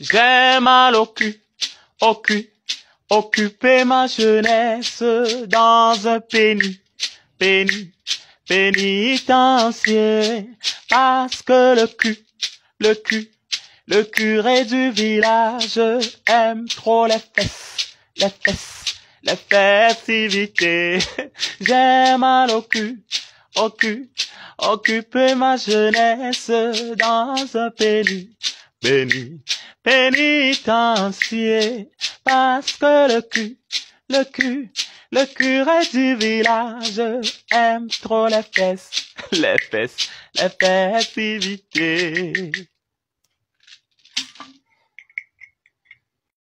J'ai mal au cul, au cul. Occuper ma jeunesse dans un pénis, pénis, pénitencier. Parce que le cul, le cul, le curé du village aime trop les fesses, les fesses, les festivités. J'ai mal au cul, au cul. Occuper ma jeunesse dans un pénis, béni, pénitencier, parce que le cul, le cul, le curé du village aime trop les fesses, les fesses, les festivités.